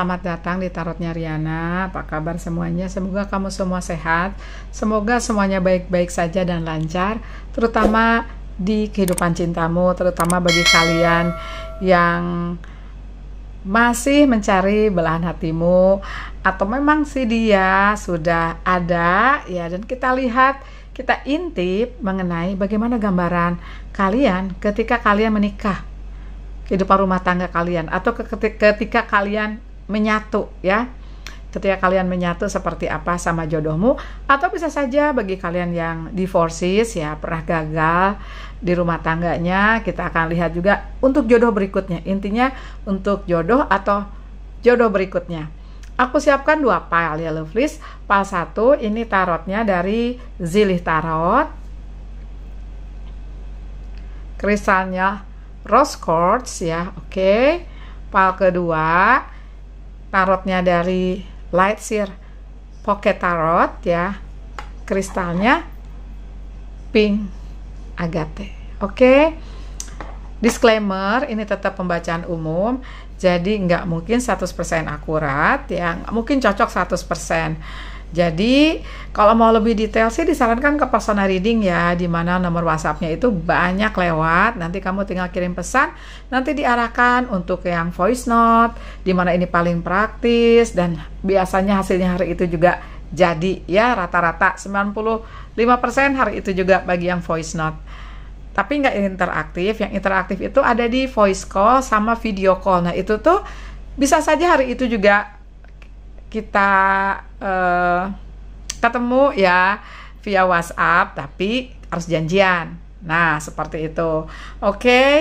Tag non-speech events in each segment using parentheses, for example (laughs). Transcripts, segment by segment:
selamat datang di Tarotnya Riana. Apa kabar semuanya? Semoga kamu semua sehat. Semoga semuanya baik-baik saja dan lancar, terutama di kehidupan cintamu, terutama bagi kalian yang masih mencari belahan hatimu atau memang si dia sudah ada ya dan kita lihat kita intip mengenai bagaimana gambaran kalian ketika kalian menikah kehidupan rumah tangga kalian atau ketika kalian menyatu ya ketika kalian menyatu seperti apa sama jodohmu atau bisa saja bagi kalian yang divorces ya pernah gagal di rumah tangganya kita akan lihat juga untuk jodoh berikutnya intinya untuk jodoh atau jodoh berikutnya aku siapkan dua pile ya lovelies pile satu ini tarotnya dari Zilih Tarot kristalnya rose quartz ya oke okay. pile kedua tarotnya dari Light Sir, pocket tarot ya kristalnya pink agate oke okay? disclaimer ini tetap pembacaan umum jadi nggak mungkin 100% akurat yang mungkin cocok 100% jadi kalau mau lebih detail sih disarankan ke personal reading ya, di mana nomor WhatsApp-nya itu banyak lewat. Nanti kamu tinggal kirim pesan, nanti diarahkan untuk yang voice note, di mana ini paling praktis dan biasanya hasilnya hari itu juga jadi ya rata-rata 95% hari itu juga bagi yang voice note. Tapi nggak interaktif, yang interaktif itu ada di voice call sama video call. Nah itu tuh bisa saja hari itu juga kita Eh, ketemu ya via WhatsApp tapi harus janjian. Nah, seperti itu. Oke. Okay.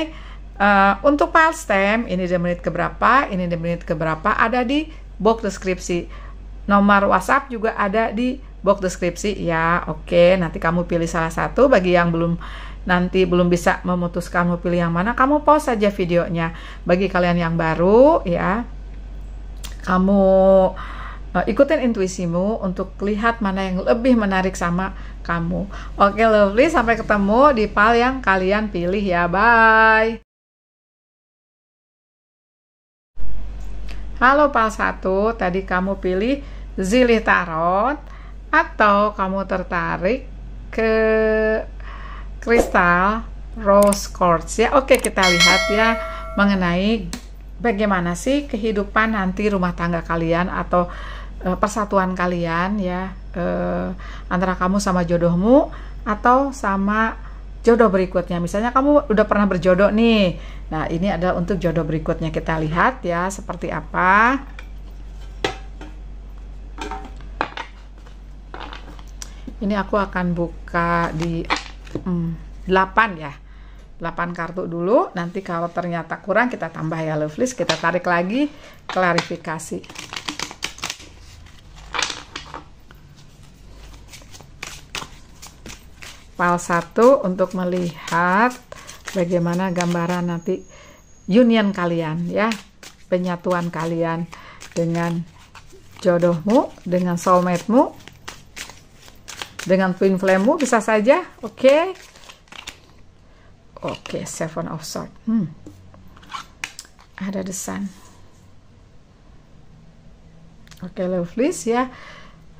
Uh, eh, untuk file stem ini di menit keberapa, ini di menit keberapa ada di box deskripsi. Nomor WhatsApp juga ada di box deskripsi ya. Oke, okay. nanti kamu pilih salah satu bagi yang belum nanti belum bisa memutuskan mau pilih yang mana, kamu pause saja videonya. Bagi kalian yang baru ya, kamu Eh, ikutin intuisimu untuk lihat mana yang lebih menarik sama kamu. Oke, lovely, sampai ketemu di pal yang kalian pilih ya. Bye. Halo pal 1, tadi kamu pilih zilih tarot atau kamu tertarik ke kristal rose quartz ya. Oke, kita lihat ya mengenai bagaimana sih kehidupan nanti rumah tangga kalian atau uh, persatuan kalian ya uh, antara kamu sama jodohmu atau sama jodoh berikutnya. Misalnya kamu udah pernah berjodoh nih. Nah, ini adalah untuk jodoh berikutnya kita lihat ya seperti apa. Ini aku akan buka di hmm, 8 ya. 8 kartu dulu, nanti kalau ternyata kurang kita tambah ya list kita tarik lagi klarifikasi. file 1 untuk melihat bagaimana gambaran nanti union kalian ya penyatuan kalian dengan jodohmu dengan soulmatemu dengan twin flame-mu bisa saja oke okay. oke okay, seven of sword hmm. ada desain oke okay, lovelies ya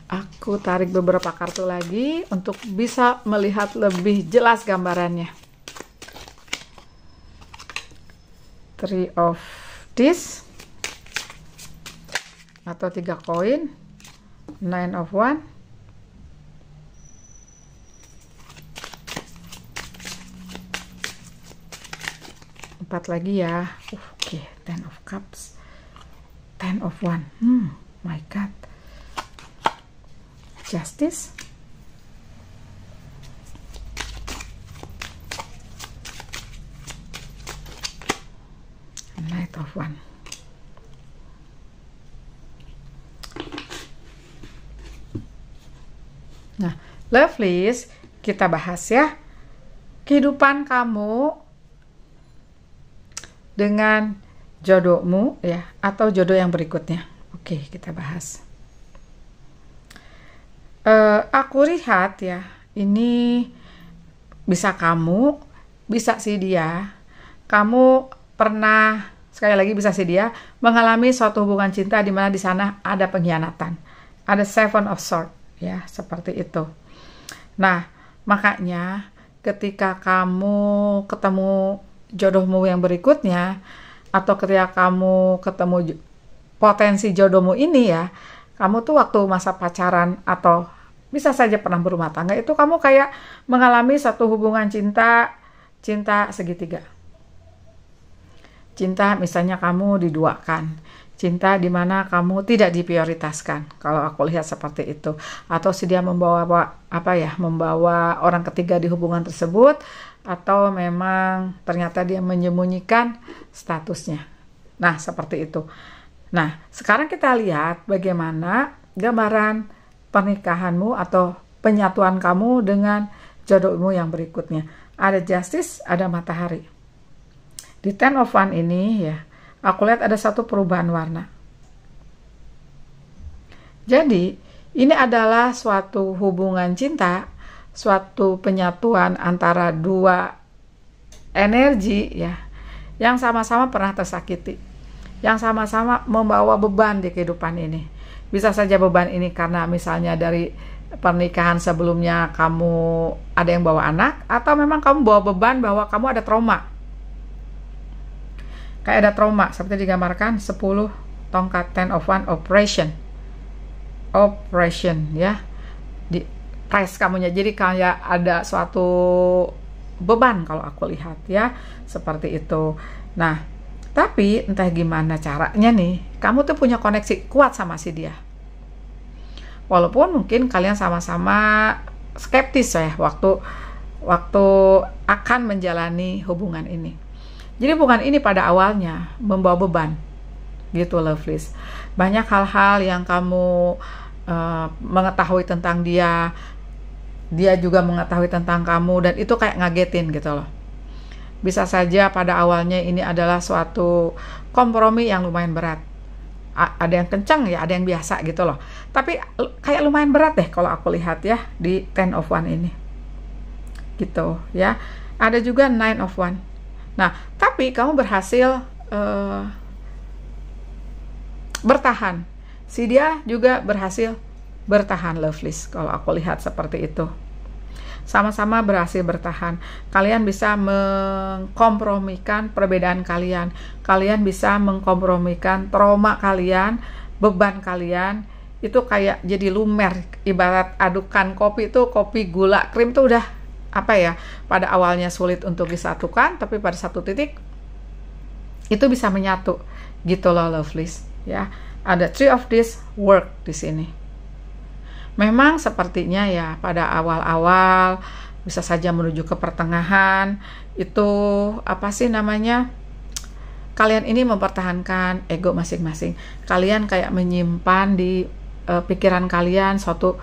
Aku tarik beberapa kartu lagi untuk bisa melihat lebih jelas gambarannya. Three of this atau tiga koin, nine of one, empat lagi ya. Oke, okay, ten of cups, ten of one. Hmm, my god justice knight of one nah lovelies kita bahas ya kehidupan kamu dengan jodohmu ya atau jodoh yang berikutnya oke kita bahas uh, aku lihat ya ini bisa kamu bisa sih dia kamu pernah sekali lagi bisa sih dia mengalami suatu hubungan cinta di mana di sana ada pengkhianatan ada seven of sword ya seperti itu nah makanya ketika kamu ketemu jodohmu yang berikutnya atau ketika kamu ketemu potensi jodohmu ini ya kamu tuh waktu masa pacaran atau bisa saja pernah berumah tangga itu kamu kayak mengalami satu hubungan cinta cinta segitiga cinta misalnya kamu diduakan cinta di mana kamu tidak diprioritaskan kalau aku lihat seperti itu atau si dia membawa apa ya membawa orang ketiga di hubungan tersebut atau memang ternyata dia menyembunyikan statusnya nah seperti itu Nah, sekarang kita lihat bagaimana gambaran pernikahanmu atau penyatuan kamu dengan jodohmu yang berikutnya. Ada justice, ada matahari. Di Ten of One ini ya, aku lihat ada satu perubahan warna. Jadi, ini adalah suatu hubungan cinta, suatu penyatuan antara dua energi ya, yang sama-sama pernah tersakiti yang sama-sama membawa beban di kehidupan ini. Bisa saja beban ini karena misalnya dari pernikahan sebelumnya kamu ada yang bawa anak atau memang kamu bawa beban bahwa kamu ada trauma. Kayak ada trauma seperti digambarkan 10 tongkat 10 of one operation. Operation ya. Di press kamunya. Jadi kayak ada suatu beban kalau aku lihat ya, seperti itu. Nah, tapi entah gimana caranya nih, kamu tuh punya koneksi kuat sama si dia. Walaupun mungkin kalian sama-sama skeptis ya waktu waktu akan menjalani hubungan ini. Jadi hubungan ini pada awalnya membawa beban. Gitu lovelies. Banyak hal-hal yang kamu uh, mengetahui tentang dia, dia juga mengetahui tentang kamu dan itu kayak ngagetin gitu loh bisa saja pada awalnya ini adalah suatu kompromi yang lumayan berat. A ada yang kencang ya, ada yang biasa gitu loh. Tapi kayak lumayan berat deh kalau aku lihat ya di ten of one ini. Gitu ya. Ada juga nine of one. Nah, tapi kamu berhasil uh, bertahan. Si dia juga berhasil bertahan loveless kalau aku lihat seperti itu sama-sama berhasil bertahan. Kalian bisa mengkompromikan perbedaan kalian. Kalian bisa mengkompromikan trauma kalian, beban kalian. Itu kayak jadi lumer, ibarat adukan kopi itu kopi gula krim itu udah apa ya? Pada awalnya sulit untuk disatukan, tapi pada satu titik itu bisa menyatu. Gitu loh, lovelies, ya. Ada three of this work di sini. Memang sepertinya ya pada awal-awal bisa saja menuju ke pertengahan itu apa sih namanya? Kalian ini mempertahankan ego masing-masing. Kalian kayak menyimpan di uh, pikiran kalian suatu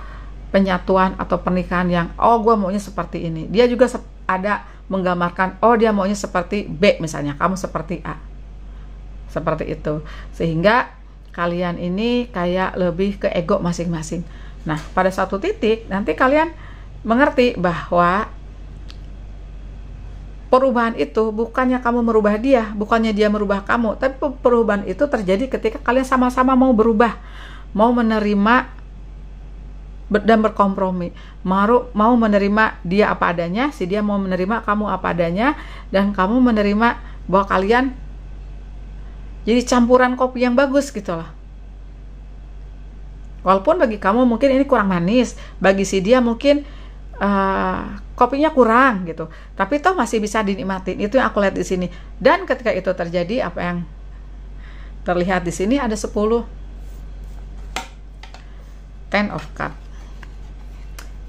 penyatuan atau pernikahan yang oh gue maunya seperti ini. Dia juga ada menggambarkan oh dia maunya seperti B misalnya, kamu seperti A. Seperti itu. Sehingga kalian ini kayak lebih ke ego masing-masing Nah, pada satu titik nanti kalian mengerti bahwa perubahan itu bukannya kamu merubah dia, bukannya dia merubah kamu, tapi perubahan itu terjadi ketika kalian sama-sama mau berubah, mau menerima dan berkompromi, mau mau menerima dia apa adanya, si dia mau menerima kamu apa adanya, dan kamu menerima bahwa kalian jadi campuran kopi yang bagus gitu loh. Walaupun bagi kamu mungkin ini kurang manis, bagi si dia mungkin uh, kopinya kurang gitu. Tapi toh masih bisa dinikmatin. Itu yang aku lihat di sini. Dan ketika itu terjadi apa yang terlihat di sini ada 10 ten of cup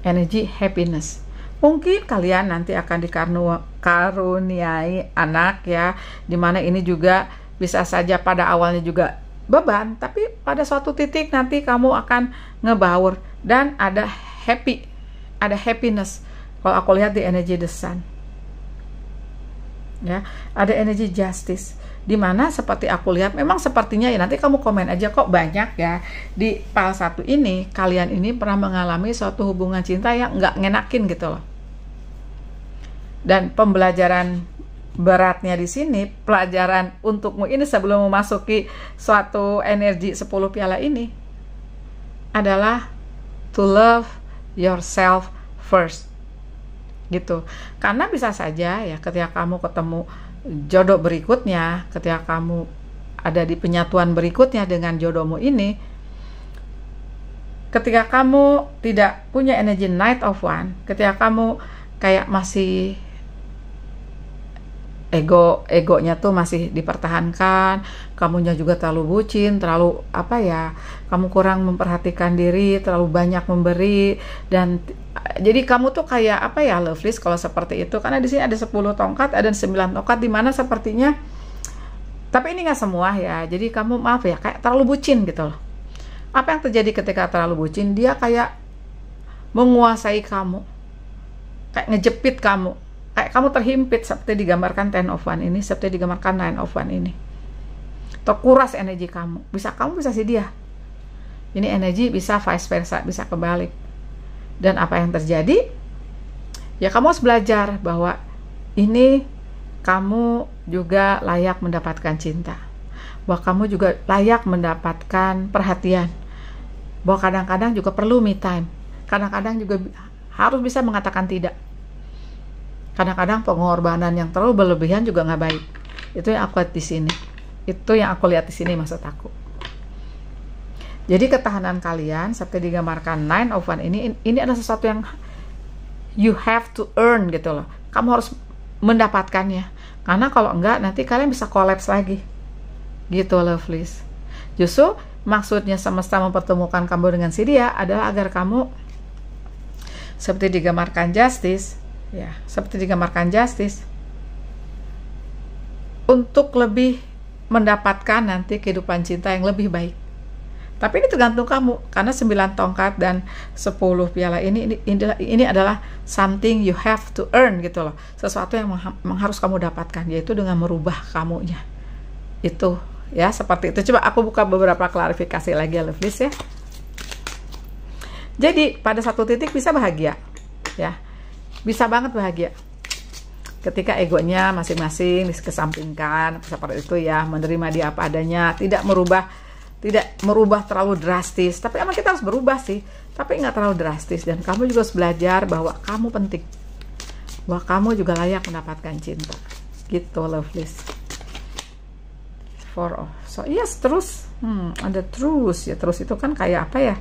energy happiness mungkin kalian nanti akan dikaruniai anak ya dimana ini juga bisa saja pada awalnya juga beban, tapi pada suatu titik nanti kamu akan ngebaur dan ada happy, ada happiness. Kalau aku lihat di energi the sun. Ya, ada energi justice Dimana seperti aku lihat memang sepertinya ya nanti kamu komen aja kok banyak ya di pal satu ini kalian ini pernah mengalami suatu hubungan cinta yang nggak ngenakin gitu loh dan pembelajaran beratnya di sini pelajaran untukmu ini sebelum memasuki suatu energi 10 piala ini adalah to love yourself first gitu karena bisa saja ya ketika kamu ketemu jodoh berikutnya ketika kamu ada di penyatuan berikutnya dengan jodohmu ini ketika kamu tidak punya energi night of one ketika kamu kayak masih ego egonya tuh masih dipertahankan kamunya juga terlalu bucin terlalu apa ya kamu kurang memperhatikan diri terlalu banyak memberi dan jadi kamu tuh kayak apa ya loveless kalau seperti itu karena di sini ada 10 tongkat ada 9 tongkat di mana sepertinya tapi ini nggak semua ya jadi kamu maaf ya kayak terlalu bucin gitu loh apa yang terjadi ketika terlalu bucin dia kayak menguasai kamu kayak ngejepit kamu kayak kamu terhimpit seperti digambarkan ten of one ini seperti digambarkan nine of one ini terkuras energi kamu bisa kamu bisa sih dia ini energi bisa vice versa bisa kebalik dan apa yang terjadi ya kamu harus belajar bahwa ini kamu juga layak mendapatkan cinta bahwa kamu juga layak mendapatkan perhatian bahwa kadang-kadang juga perlu me time kadang-kadang juga harus bisa mengatakan tidak kadang-kadang pengorbanan yang terlalu berlebihan juga nggak baik itu yang aku lihat di sini itu yang aku lihat di sini maksud aku jadi ketahanan kalian seperti digambarkan nine of one ini ini adalah sesuatu yang you have to earn gitu loh kamu harus mendapatkannya karena kalau enggak nanti kalian bisa kolaps lagi gitu loh, please justru maksudnya semesta mempertemukan kamu dengan si dia adalah agar kamu seperti digambarkan justice ya seperti digambarkan Justice untuk lebih mendapatkan nanti kehidupan cinta yang lebih baik. Tapi ini tergantung kamu karena 9 tongkat dan 10 piala ini ini ini adalah something you have to earn gitu loh. Sesuatu yang harus kamu dapatkan yaitu dengan merubah kamunya. Itu ya seperti itu. Coba aku buka beberapa klarifikasi lagi ya Levis ya. Jadi pada satu titik bisa bahagia ya bisa banget bahagia ketika egonya masing-masing disesampingkan. seperti itu ya menerima dia apa adanya tidak merubah tidak merubah terlalu drastis tapi emang kita harus berubah sih tapi nggak terlalu drastis dan kamu juga harus belajar bahwa kamu penting bahwa kamu juga layak mendapatkan cinta gitu lovelies for all. so yes terus hmm, ada terus ya terus itu kan kayak apa ya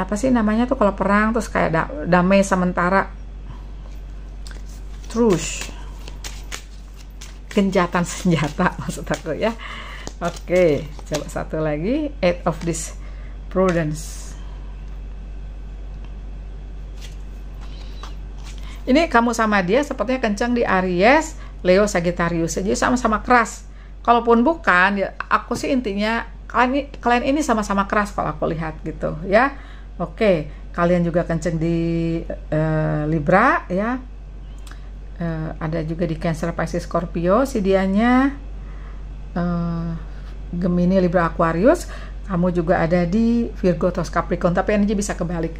apa sih namanya tuh kalau perang terus kayak da damai sementara terus genjatan (laughs) senjata maksud aku ya oke okay, coba satu lagi eight of this prudence ini kamu sama dia sepertinya kencang di Aries Leo Sagittarius aja sama-sama keras kalaupun bukan ya aku sih intinya kalian ini sama-sama keras kalau aku lihat gitu ya Oke, kalian juga kenceng di uh, Libra ya. Uh, ada juga di Cancer Pisces Scorpio sidiannya uh, eh, Gemini Libra Aquarius kamu juga ada di Virgo Taurus Capricorn tapi energi bisa kebalik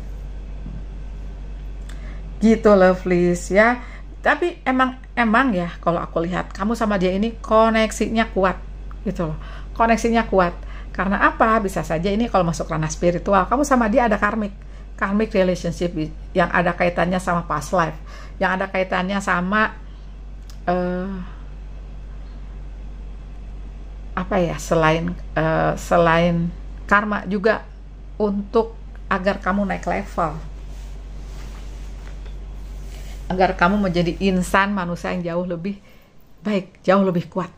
gitu lovelies ya tapi emang emang ya kalau aku lihat kamu sama dia ini koneksinya kuat gitu loh koneksinya kuat karena apa? Bisa saja ini kalau masuk ranah spiritual, kamu sama dia ada karmik. Karmic relationship yang ada kaitannya sama past life, yang ada kaitannya sama uh, apa ya? Selain uh, selain karma juga untuk agar kamu naik level. Agar kamu menjadi insan manusia yang jauh lebih baik, jauh lebih kuat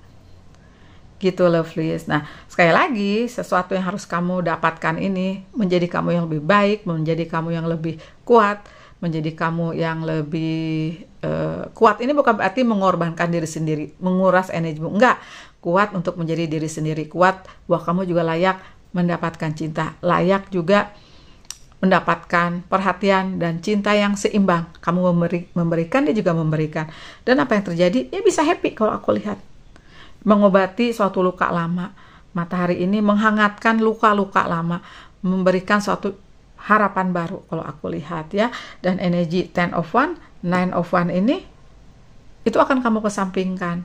gitu Lovelies. Nah, sekali lagi sesuatu yang harus kamu dapatkan ini menjadi kamu yang lebih baik, menjadi kamu yang lebih kuat, menjadi kamu yang lebih uh, kuat. Ini bukan berarti mengorbankan diri sendiri, menguras energimu. Enggak, kuat untuk menjadi diri sendiri, kuat bahwa kamu juga layak mendapatkan cinta, layak juga mendapatkan perhatian dan cinta yang seimbang. Kamu memberi, memberikan, dia juga memberikan. Dan apa yang terjadi? Ya bisa happy kalau aku lihat mengobati suatu luka lama. Matahari ini menghangatkan luka-luka lama, memberikan suatu harapan baru kalau aku lihat ya. Dan energi 10 of 1, 9 of 1 ini itu akan kamu kesampingkan.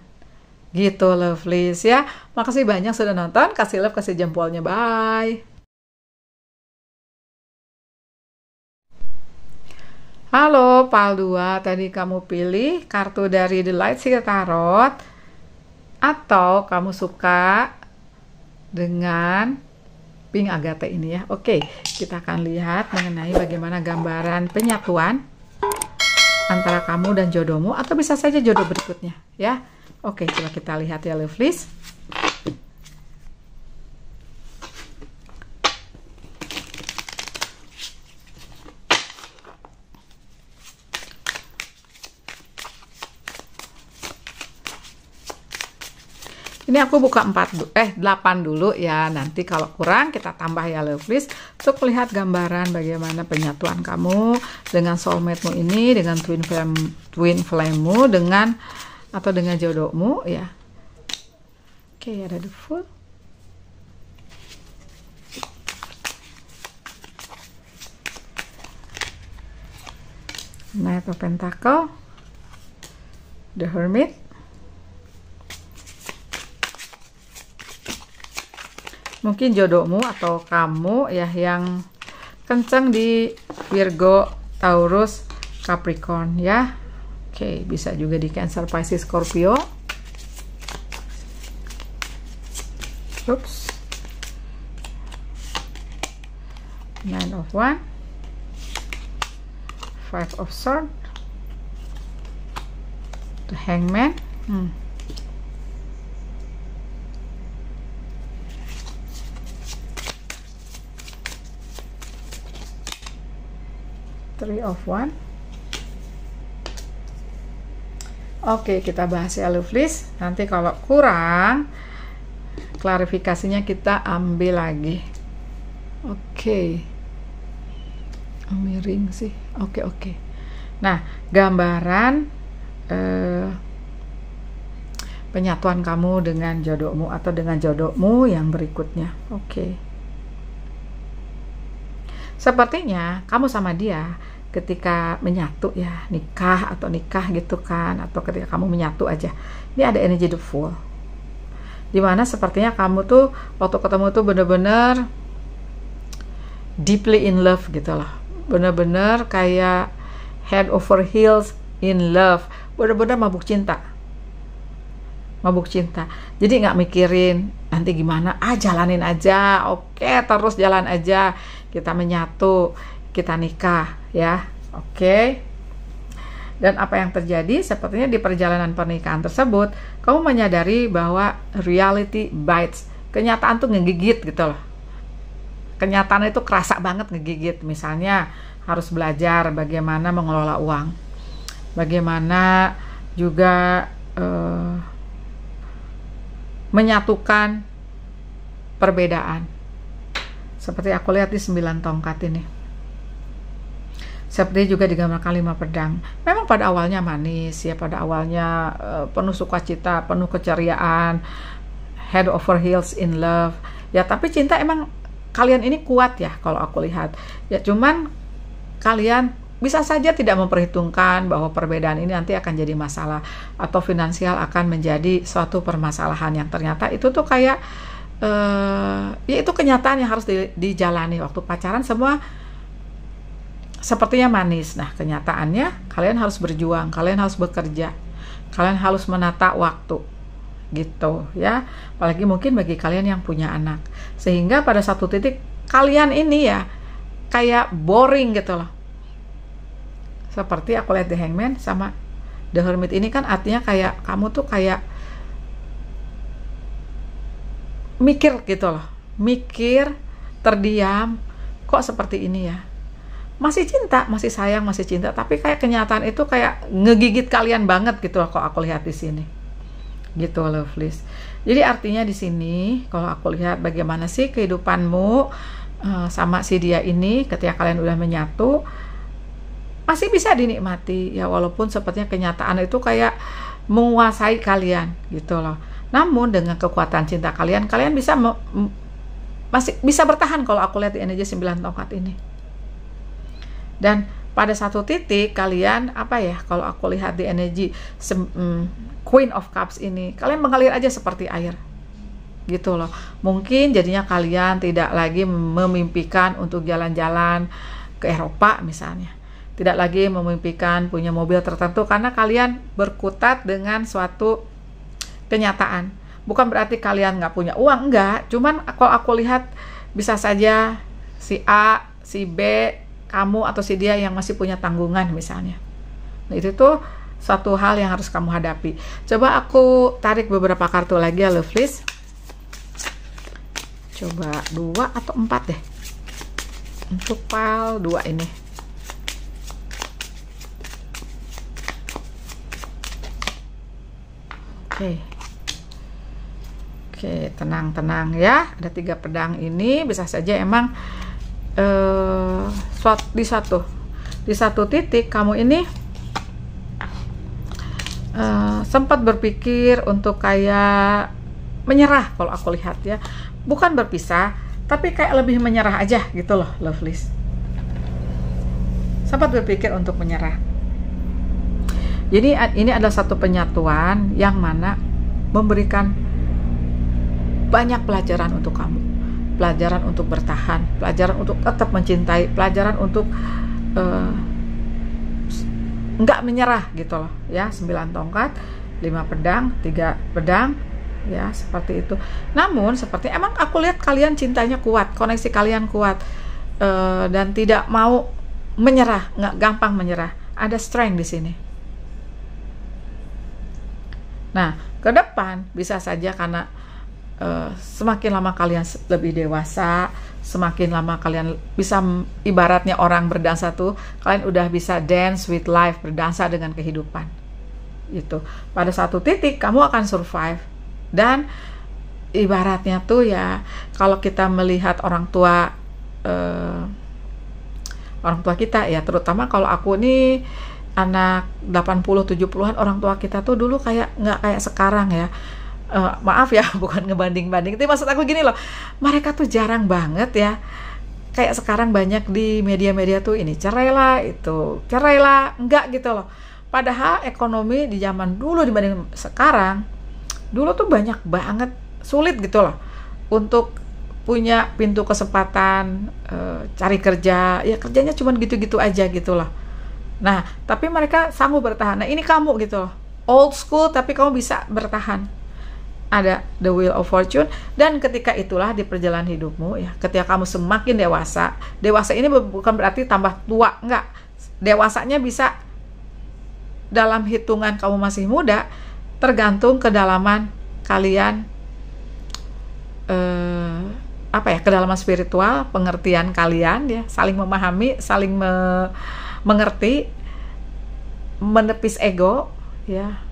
Gitu lovelies ya. Makasih banyak sudah nonton. Kasih love, kasih jempolnya. Bye. Halo, Pal 2. Tadi kamu pilih kartu dari The Light Seer Tarot atau kamu suka dengan pink agate ini ya. Oke, kita akan lihat mengenai bagaimana gambaran penyatuan antara kamu dan jodohmu atau bisa saja jodoh berikutnya ya. Oke, coba kita lihat ya Lovelies. Ini aku buka 4 eh 8 dulu ya. Nanti kalau kurang kita tambah ya love list untuk lihat gambaran bagaimana penyatuan kamu dengan soulmate-mu ini dengan twin flame twin flame-mu dengan atau dengan jodohmu ya. Oke, okay, ada the full. Knight of Pentacle, The Hermit, mungkin jodohmu atau kamu ya yang kencang di Virgo, Taurus, Capricorn ya. Oke, bisa juga di Cancer, Pisces, Scorpio. Oops. Nine of One. Five of Swords. The Hangman. Hmm. three of one Oke, kita bahas ya Luflis Nanti kalau kurang klarifikasinya kita ambil lagi. Oke. Miring sih. Oke, oke. Nah, gambaran eh, penyatuan kamu dengan jodohmu atau dengan jodohmu yang berikutnya. Oke. Sepertinya kamu sama dia ketika menyatu ya nikah atau nikah gitu kan atau ketika kamu menyatu aja ini ada energi the full dimana sepertinya kamu tuh waktu ketemu tuh bener-bener deeply in love gitu loh bener-bener kayak head over heels in love bener-bener mabuk cinta mabuk cinta jadi nggak mikirin nanti gimana ah jalanin aja oke terus jalan aja kita menyatu kita nikah ya oke okay. dan apa yang terjadi sepertinya di perjalanan pernikahan tersebut kamu menyadari bahwa reality bites kenyataan tuh ngegigit gitu loh kenyataan itu kerasa banget ngegigit misalnya harus belajar bagaimana mengelola uang bagaimana juga uh, menyatukan perbedaan seperti aku lihat di sembilan tongkat ini seperti juga digambarkan lima pedang. Memang pada awalnya manis ya, pada awalnya uh, penuh sukacita, penuh keceriaan, head over heels in love. Ya, tapi cinta emang kalian ini kuat ya kalau aku lihat. Ya cuman kalian bisa saja tidak memperhitungkan bahwa perbedaan ini nanti akan jadi masalah atau finansial akan menjadi suatu permasalahan yang ternyata itu tuh kayak uh, ya itu kenyataan yang harus di, dijalani waktu pacaran semua sepertinya manis. Nah, kenyataannya kalian harus berjuang, kalian harus bekerja, kalian harus menata waktu gitu ya. Apalagi mungkin bagi kalian yang punya anak. Sehingga pada satu titik kalian ini ya kayak boring gitu loh. Seperti aku lihat The Hangman sama The Hermit ini kan artinya kayak kamu tuh kayak mikir gitu loh. Mikir, terdiam, kok seperti ini ya masih cinta, masih sayang, masih cinta. Tapi kayak kenyataan itu kayak ngegigit kalian banget gitu loh, kalau aku lihat di sini. Gitu loh, please. Jadi artinya di sini, kalau aku lihat bagaimana sih kehidupanmu eh, sama si dia ini ketika kalian udah menyatu, masih bisa dinikmati ya walaupun sepertinya kenyataan itu kayak menguasai kalian gitu loh. Namun dengan kekuatan cinta kalian, kalian bisa masih bisa bertahan kalau aku lihat di energi sembilan tongkat ini dan pada satu titik kalian apa ya kalau aku lihat di energi um, Queen of Cups ini kalian mengalir aja seperti air gitu loh mungkin jadinya kalian tidak lagi memimpikan untuk jalan-jalan ke Eropa misalnya tidak lagi memimpikan punya mobil tertentu karena kalian berkutat dengan suatu kenyataan bukan berarti kalian nggak punya uang enggak cuman kalau aku lihat bisa saja si A si B kamu atau si dia yang masih punya tanggungan misalnya. Nah, itu tuh satu hal yang harus kamu hadapi. Coba aku tarik beberapa kartu lagi ya, love Coba dua atau empat deh. Untuk pal dua ini. Oke. Okay. Oke, okay, tenang-tenang ya. Ada tiga pedang ini bisa saja emang uh, di satu di satu titik kamu ini uh, sempat berpikir untuk kayak menyerah kalau aku lihat ya bukan berpisah tapi kayak lebih menyerah aja gitu loh lovelies sempat berpikir untuk menyerah jadi ini adalah satu penyatuan yang mana memberikan banyak pelajaran untuk kamu pelajaran untuk bertahan, pelajaran untuk tetap mencintai, pelajaran untuk uh, nggak menyerah gitu loh ya 9 tongkat 5 pedang 3 pedang ya seperti itu namun seperti emang aku lihat kalian cintanya kuat koneksi kalian kuat uh, dan tidak mau menyerah nggak gampang menyerah ada strength di sini nah ke depan bisa saja karena Eh, semakin lama kalian lebih dewasa, semakin lama kalian bisa ibaratnya orang berdansa tuh, kalian udah bisa dance with life, berdansa dengan kehidupan. Gitu. Pada satu titik kamu akan survive dan ibaratnya tuh ya kalau kita melihat orang tua eh, orang tua kita ya terutama kalau aku nih anak 80 70-an orang tua kita tuh dulu kayak nggak kayak sekarang ya uh, maaf ya (laughs) bukan ngebanding-banding tapi maksud aku gini loh mereka tuh jarang banget ya kayak sekarang banyak di media-media tuh ini cerai lah itu cerai lah enggak gitu loh padahal ekonomi di zaman dulu dibanding sekarang dulu tuh banyak banget sulit gitu loh untuk punya pintu kesempatan e, cari kerja ya kerjanya cuma gitu-gitu aja gitu loh nah tapi mereka sanggup bertahan nah ini kamu gitu loh old school tapi kamu bisa bertahan ada the wheel of fortune dan ketika itulah di perjalanan hidupmu ya ketika kamu semakin dewasa dewasa ini bukan berarti tambah tua enggak dewasanya bisa dalam hitungan kamu masih muda tergantung kedalaman kalian eh, apa ya kedalaman spiritual pengertian kalian ya saling memahami saling me mengerti menepis ego ya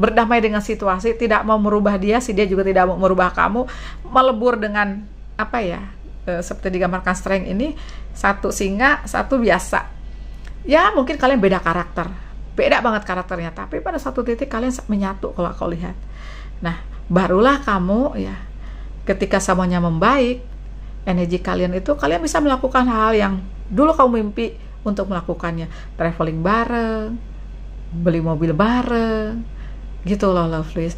berdamai dengan situasi, tidak mau merubah dia, si dia juga tidak mau merubah kamu, melebur dengan apa ya? E, seperti digambarkan strength ini, satu singa, satu biasa. Ya, mungkin kalian beda karakter. Beda banget karakternya, tapi pada satu titik kalian menyatu kalau kau lihat. Nah, barulah kamu ya ketika semuanya membaik, energi kalian itu kalian bisa melakukan hal yang dulu kamu mimpi untuk melakukannya. Traveling bareng, beli mobil bareng, gitu loh Lovelace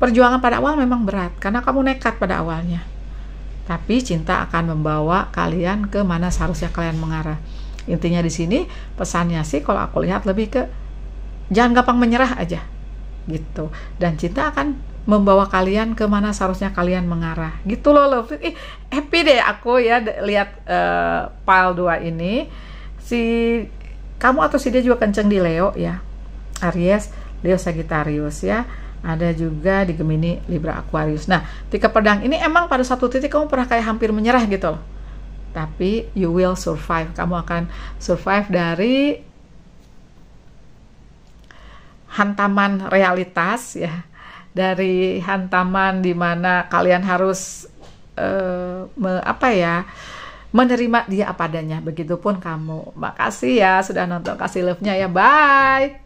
perjuangan pada awal memang berat karena kamu nekat pada awalnya tapi cinta akan membawa kalian ke mana seharusnya kalian mengarah intinya di sini pesannya sih kalau aku lihat lebih ke jangan gampang menyerah aja gitu dan cinta akan membawa kalian ke mana seharusnya kalian mengarah gitu loh love ih happy deh aku ya lihat uh, pile 2 ini si kamu atau si dia juga kenceng di Leo ya Aries Leo Sagittarius ya ada juga di Gemini Libra Aquarius nah tiga pedang ini emang pada satu titik kamu pernah kayak hampir menyerah gitu loh tapi you will survive kamu akan survive dari hantaman realitas ya dari hantaman di mana kalian harus uh, me, apa ya menerima dia apa adanya begitupun kamu makasih ya sudah nonton kasih love nya ya bye